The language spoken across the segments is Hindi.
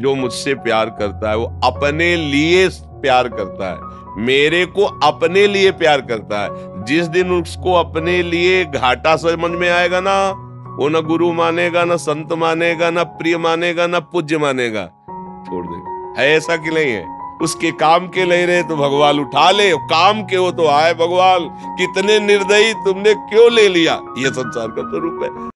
जो मुझसे प्यार करता है वो अपने लिए प्यार करता है मेरे को अपने लिए प्यार करता है जिस दिन उसको अपने लिए घाटा समझ में आएगा ना वो ना गुरु मानेगा ना संत मानेगा ना प्रिय मानेगा ना पूज्य मानेगा छोड़ दे है ऐसा कि नहीं है उसके काम के ले रहे तो भगवान उठा ले काम के हो तो आए भगवान कितने निर्दयी तुमने क्यों ले लिया ये संसार का स्वरूप है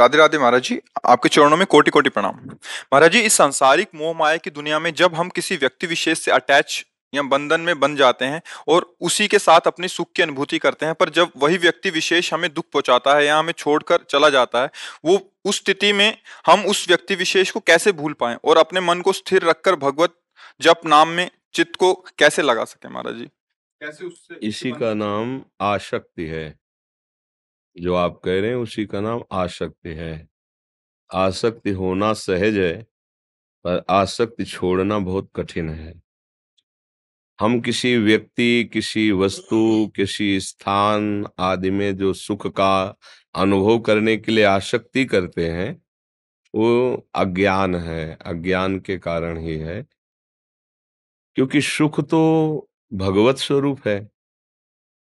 राधे राधे महाराज जी आपके चरणों में कोटि कोटि प्रणाम महाराज जी इस सांसारिक मोह माया की दुनिया में जब हम किसी व्यक्ति विशेष से अटैच या बंधन में बन जाते हैं और उसी के साथ अपने सुख की अनुभूति करते हैं पर जब वही व्यक्ति विशेष हमें दुख पहुंचाता है या हमें छोड़कर चला जाता है वो उस स्थिति में हम उस व्यक्ति विशेष को कैसे भूल पाए और अपने मन को स्थिर रखकर भगवत जप नाम में चित्त को कैसे लगा सके महाराज जी कैसे उससे इसी का नाम आशक्ति है जो आप कह रहे हैं उसी का नाम आसक्ति है आसक्ति होना सहज है पर आसक्ति छोड़ना बहुत कठिन है हम किसी व्यक्ति किसी वस्तु किसी स्थान आदि में जो सुख का अनुभव करने के लिए आसक्ति करते हैं वो अज्ञान है अज्ञान के कारण ही है क्योंकि सुख तो भगवत स्वरूप है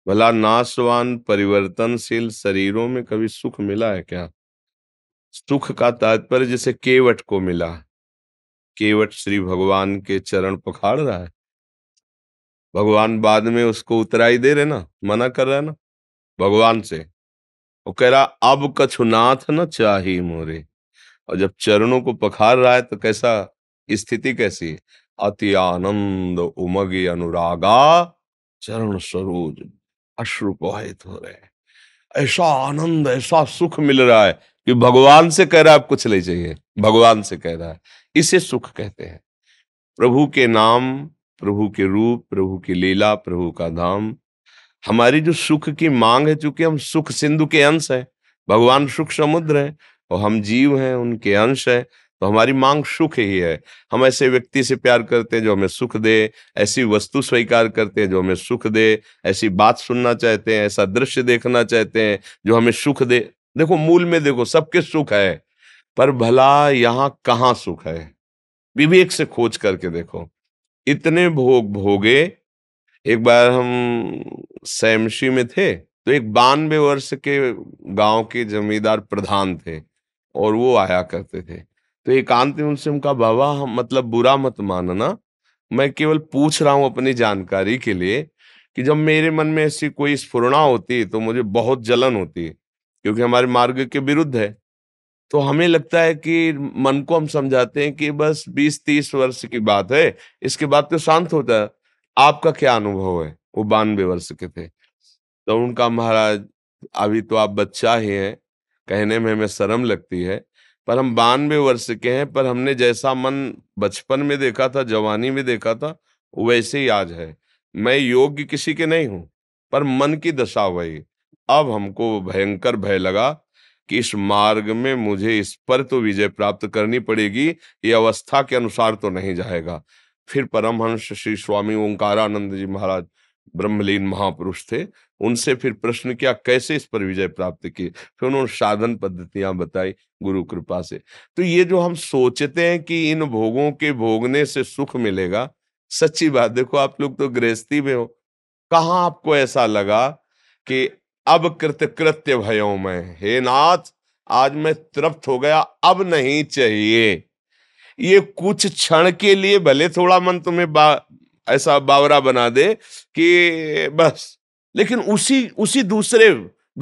भला नाशवान परिवर्तनशील शरीरों में कभी सुख मिला है क्या सुख का तात्पर्य जैसे केवट को मिला केवट श्री भगवान के चरण पखाड़ रहा है भगवान बाद में उसको उतराई दे रहे ना मना कर रहा है ना भगवान से वो कह रहा अब कछु नाथ न चाहिए मोरे और जब चरणों को पखार रहा है तो कैसा स्थिति कैसी अति आनंद उमगी अनुरागा चरण सरोज अश्रु प्रवाहित हो रहे हैं ऐसा आनंद ऐसा सुख मिल रहा है कि भगवान से कह रहा है आप कुछ नहीं चाहिए भगवान से कह रहा है इसे सुख कहते हैं प्रभु के नाम प्रभु के रूप प्रभु की लीला प्रभु का धाम हमारी जो सुख की मांग है चूंकि हम सुख सिंधु के अंश हैं भगवान सुख समुद्र है और हम जीव हैं उनके अंश हैं तो हमारी मांग सुख ही है हम ऐसे व्यक्ति से प्यार करते हैं जो हमें सुख दे ऐसी वस्तु स्वीकार करते हैं जो हमें सुख दे ऐसी बात सुनना चाहते हैं ऐसा दृश्य देखना चाहते हैं जो हमें सुख दे देखो मूल में देखो सबके सुख है पर भला यहाँ कहाँ सुख है विवेक से खोज करके देखो इतने भोग भोगे एक बार हम सैमशी में थे तो एक बानवे वर्ष के गांव के जमींदार प्रधान थे और वो आया करते थे तो एकांत में उनसे उनका बाबा मतलब बुरा मत मानना मैं केवल पूछ रहा हूं अपनी जानकारी के लिए कि जब मेरे मन में ऐसी कोई स्फुरणा होती तो मुझे बहुत जलन होती क्योंकि हमारे मार्ग के विरुद्ध है तो हमें लगता है कि मन को हम समझाते हैं कि बस बीस तीस वर्ष की बात है इसके बाद तो शांत होता है आपका क्या अनुभव है वो बानवे वर्ष के थे तो उनका महाराज अभी तो आप बच्चा ही हैं कहने में हमें शर्म लगती है पर हम बानवे वर्ष के हैं पर हमने जैसा मन बचपन में देखा था जवानी में देखा था वैसे ही आज है मैं योग्य किसी के नहीं हूं पर मन की दशा वही अब हमको भयंकर भय लगा कि इस मार्ग में मुझे इस पर तो विजय प्राप्त करनी पड़ेगी ये अवस्था के अनुसार तो नहीं जाएगा फिर परमहंस श्री स्वामी ओंकारानंद जी महाराज ब्रह्मलीन महापुरुष थे उनसे फिर प्रश्न किया कैसे इस पर विजय प्राप्त की फिर उन्होंने साधन पद्धतियां बताई गुरु कृपा से तो ये जो हम सोचते हैं कि इन भोगों के भोगने से सुख मिलेगा सच्ची बात देखो आप लोग तो गृहस्थी में हो कहा आपको ऐसा लगा कि अब कृत कृत्य भयो मैं हे नाथ आज मैं तृप्त हो गया अब नहीं चाहिए ये कुछ क्षण के लिए भले थोड़ा मन तुम्हें ऐसा बावरा बना दे कि बस लेकिन उसी उसी दूसरे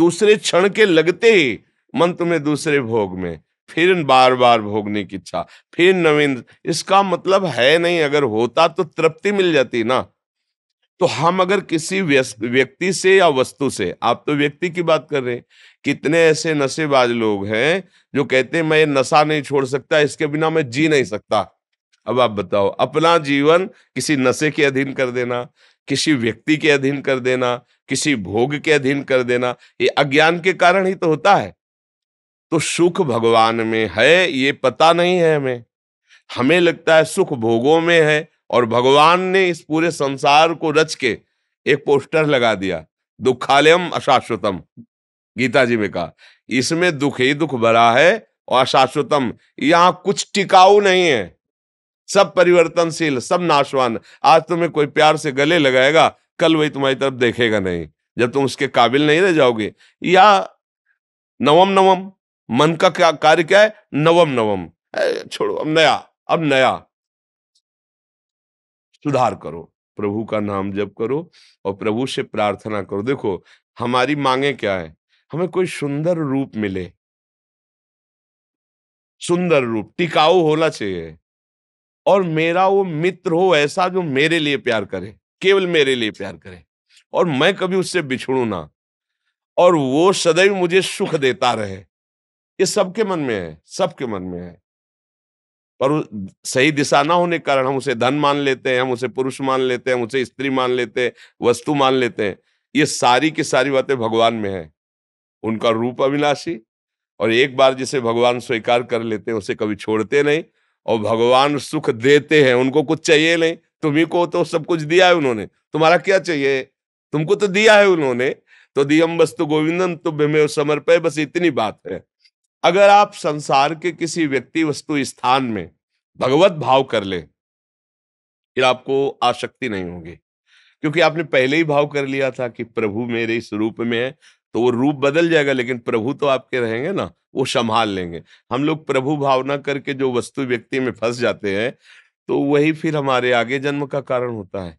दूसरे क्षण के लगते ही मन तुम्हें दूसरे भोग में फिर बार बार भोगने की इच्छा फिर नवीन इसका मतलब है नहीं अगर होता तो तृप्ति मिल जाती ना तो हम अगर किसी व्यक्ति से या वस्तु से आप तो व्यक्ति की बात कर रहे हैं कितने ऐसे नशेबाज लोग हैं जो कहते हैं मैं नशा नहीं छोड़ सकता इसके बिना मैं जी नहीं सकता अब आप बताओ अपना जीवन किसी नशे के अधीन कर देना किसी व्यक्ति के अधीन कर देना किसी भोग के अधीन कर देना ये अज्ञान के कारण ही तो होता है तो सुख भगवान में है ये पता नहीं है हमें हमें लगता है सुख भोगों में है और भगवान ने इस पूरे संसार को रच के एक पोस्टर लगा दिया दुखालयम अशाश्वतम गीता जी में कहा इसमें दुख ही दुख भरा है और अशाश्वतम यहां कुछ टिकाऊ नहीं है सब परिवर्तनशील सब नाशवान आज तुम्हें कोई प्यार से गले लगाएगा कल वही तुम्हारी तरफ देखेगा नहीं जब तुम उसके काबिल नहीं रह जाओगे या नवम नवम मन का क्या कार्य क्या है नवम नवम छोड़ो अब नया अब नया सुधार करो प्रभु का नाम जप करो और प्रभु से प्रार्थना करो देखो हमारी मांगे क्या है हमें कोई सुंदर रूप मिले सुंदर रूप टिकाऊ होना चाहिए और मेरा वो मित्र हो ऐसा जो मेरे लिए प्यार करे केवल मेरे लिए प्यार करे और मैं कभी उससे बिछड़ू ना और वो सदैव मुझे सुख देता रहे ये सबके मन में है सबके मन में है पर सही दिशा ना होने के कारण हम उसे धन मान लेते हैं हम उसे पुरुष मान लेते हैं हम उसे स्त्री मान लेते हैं वस्तु मान लेते हैं ये सारी की सारी बातें भगवान में है उनका रूप अविनाशी और एक बार जिसे भगवान स्वीकार कर लेते हैं उसे कभी छोड़ते नहीं और भगवान सुख देते हैं उनको कुछ चाहिए नहीं तुम्ही को तो सब कुछ दिया है उन्होंने तुम्हारा क्या चाहिए तुमको तो दिया है उन्होंने तो दियम वस्तु गोविंदम तुभ्य में समर्पय बस इतनी बात है अगर आप संसार के किसी व्यक्ति वस्तु स्थान में भगवत भाव कर ले फिर आपको आसक्ति नहीं होगी क्योंकि आपने पहले ही भाव कर लिया था कि प्रभु मेरे इस रूप में है तो वो रूप बदल जाएगा लेकिन प्रभु तो आपके रहेंगे ना वो संभाल लेंगे हम लोग प्रभु भावना करके जो वस्तु व्यक्ति में फंस जाते हैं तो वही फिर हमारे आगे जन्म का कारण होता है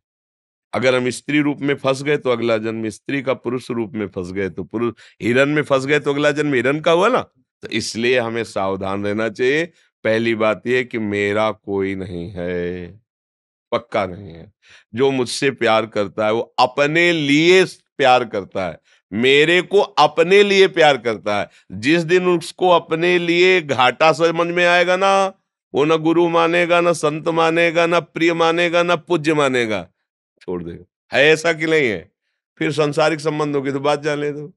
अगर हम स्त्री रूप में फंस गए तो अगला जन्म स्त्री का पुरुष रूप में फंस गए तो पुरुष हिरन में फंस गए तो अगला जन्म हिरन का हुआ ना तो इसलिए हमें सावधान रहना चाहिए पहली बात यह कि मेरा कोई नहीं है पक्का नहीं है जो मुझसे प्यार करता है वो अपने लिए प्यार करता है मेरे को अपने लिए प्यार करता है जिस दिन उसको अपने लिए घाटा समझ में आएगा ना वो ना गुरु मानेगा ना संत मानेगा ना प्रिय मानेगा ना पूज्य मानेगा छोड़ देगा है ऐसा कि नहीं है फिर संसारिक संबंधों की तो बात जान ले दो तो।,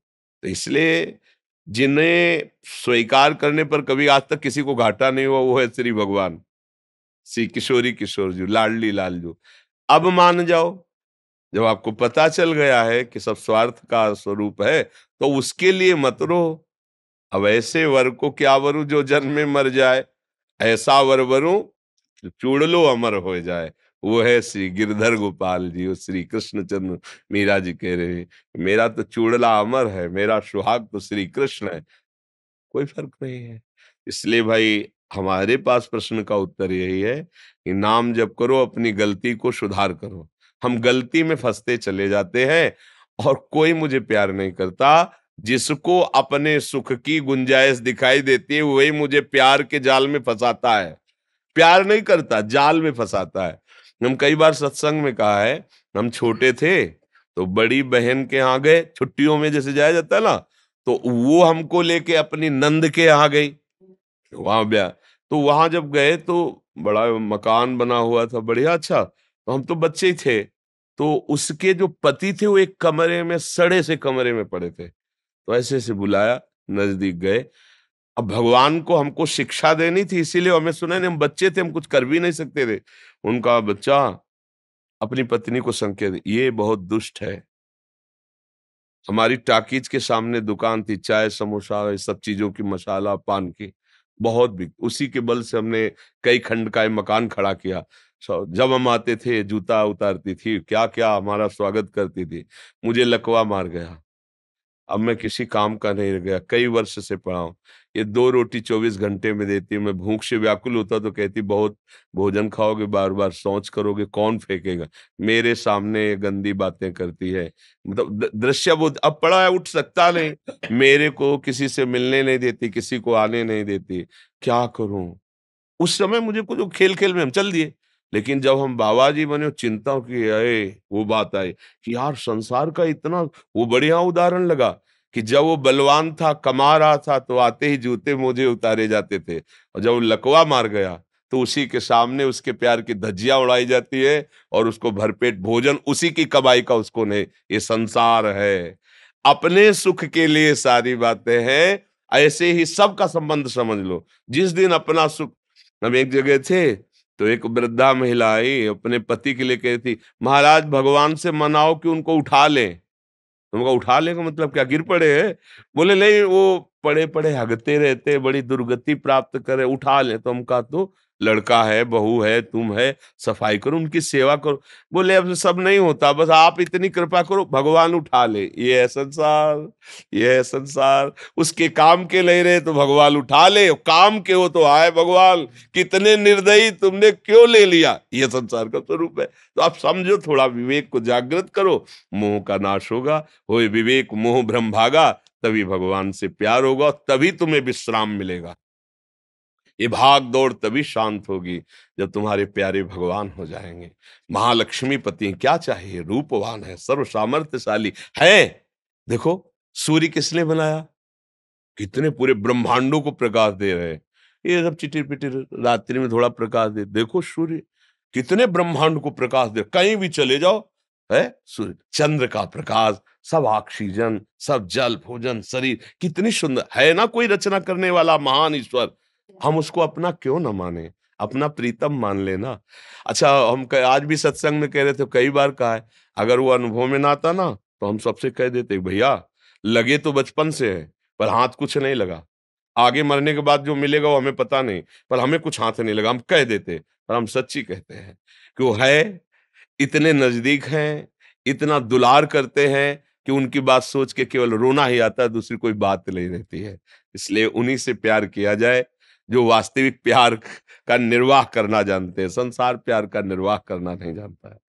तो इसलिए जिन्हें स्वीकार करने पर कभी आज तक किसी को घाटा नहीं हुआ वो है श्री भगवान श्री किशोरी किशोर जी लाडली लाल जो अब मान जाओ जब आपको पता चल गया है कि सब स्वार्थ का स्वरूप है तो उसके लिए मत रो अब ऐसे वर को क्या वरु जो जन्म में मर जाए ऐसा वर वरु चूड़लो अमर हो जाए वो है श्री गिरधर गोपाल जी और श्री कृष्णचंद्र मीरा जी कह रहे हैं मेरा तो चूड़ला अमर है मेरा सुहाग तो श्री कृष्ण है कोई फर्क नहीं है इसलिए भाई हमारे पास प्रश्न का उत्तर यही है कि नाम जब करो अपनी गलती को सुधार करो हम गलती में फंसते चले जाते हैं और कोई मुझे प्यार नहीं करता जिसको अपने सुख की गुंजाइश दिखाई देती है वही मुझे प्यार के जाल में फंसाता है प्यार नहीं करता जाल में फंसाता है हम कई बार सत्संग में कहा है हम छोटे थे तो बड़ी बहन के यहाँ गए छुट्टियों में जैसे जाया जाता है ना तो वो हमको लेके अपनी नंद के यहाँ गई तो वहां ब्या तो वहां जब गए तो बड़ा मकान बना हुआ था बढ़िया अच्छा तो हम तो बच्चे ही थे तो उसके जो पति थे वो एक कमरे में सड़े से कमरे में पड़े थे तो ऐसे ऐसे बुलाया नजदीक गए अब भगवान को हमको शिक्षा देनी थी इसीलिए हमें सुना नहीं हम बच्चे थे हम कुछ कर भी नहीं सकते थे उनका बच्चा अपनी पत्नी को संकेत ये बहुत दुष्ट है हमारी टाकीज के सामने दुकान थी चाय समोसा सब चीजों की मसाला पान की बहुत भी उसी के बल से हमने कई खंड का मकान खड़ा किया जब हम आते थे जूता उतारती थी क्या क्या हमारा स्वागत करती थी मुझे लकवा मार गया अब मैं किसी काम का नहीं रह गया कई वर्ष से पढ़ाऊं ये दो रोटी चौबीस घंटे में देती मैं भूख से व्याकुल होता तो कहती बहुत भोजन खाओगे बार बार सोच करोगे कौन फेंकेगा मेरे सामने गंदी बातें करती है मतलब दृश्य वो अब पड़ा है उठ सकता नहीं मेरे को किसी से मिलने नहीं देती किसी को आने नहीं देती क्या करूं उस समय मुझे कुछ खेल खेल में हम चल दिए लेकिन जब हम बाबा जी बने चिंता की अरे वो बात आई कि यार संसार का इतना वो बढ़िया उदाहरण लगा कि जब वो बलवान था कमा रहा था तो आते ही जूते मोजे उतारे जाते थे और जब वो लकवा मार गया तो उसी के सामने उसके प्यार की धज्जियां उड़ाई जाती है और उसको भरपेट भोजन उसी की कमाई का उसको नहीं ये संसार है अपने सुख के लिए सारी बातें हैं ऐसे ही सबका संबंध समझ लो जिस दिन अपना सुख हम एक जगह थे तो एक वृद्धा महिला आई अपने पति के लिए कह थी महाराज भगवान से मनाओ कि उनको उठा ले उनका तो उठा ले का मतलब क्या गिर पड़े है बोले नहीं वो पड़े पड़े हगते रहते बड़ी दुर्गति प्राप्त करे उठा ले तो हम कहा तो लड़का है बहू है तुम है सफाई करो उनकी सेवा करो बोले अब सब नहीं होता बस आप इतनी कृपा करो भगवान उठा ले ये है संसार ये है संसार उसके काम के ले रहे तो भगवान उठा ले काम के हो तो आए भगवान कितने निर्दयी तुमने क्यों ले लिया ये संसार का स्वरूप है तो आप समझो थोड़ा विवेक को जागृत करो मोह का नाश होगा हो विवेक मोह भ्रम भागा तभी भगवान से प्यार होगा तभी तुम्हें विश्राम मिलेगा ये भाग दौड़ तभी शांत होगी जब तुम्हारे प्यारे भगवान हो जाएंगे महालक्ष्मी पति क्या चाहिए रूपवान है सर्व सामर्थ्यशाली है देखो सूर्य किसने बनाया कितने पूरे ब्रह्मांडों को प्रकाश दे रहे ये सब चिटिर पिटिर रात्रि में थोड़ा प्रकाश दे देखो सूर्य कितने ब्रह्मांड को प्रकाश दे कहीं भी चले जाओ है सूर्य चंद्र का प्रकाश सब ऑक्सीजन सब जल भोजन शरीर कितनी सुंदर है ना कोई रचना करने वाला महान ईश्वर हम उसको अपना क्यों ना माने अपना प्रीतम मान लेना अच्छा हम कह, आज भी सत्संग में कह रहे थे कई बार कहा है अगर वो अनुभव में ना आता ना तो हम सबसे कह देते भैया लगे तो बचपन से है पर हाथ कुछ नहीं लगा आगे मरने के बाद जो मिलेगा वो हमें पता नहीं पर हमें कुछ हाथ नहीं लगा हम कह देते पर हम सच्ची कहते हैं कि वो है इतने नजदीक हैं इतना दुलार करते हैं कि उनकी बात सोच के केवल रोना ही आता है दूसरी कोई बात नहीं रहती है इसलिए उन्हीं से प्यार किया जाए जो वास्तविक प्यार का निर्वाह करना जानते हैं संसार प्यार का निर्वाह करना नहीं जानता है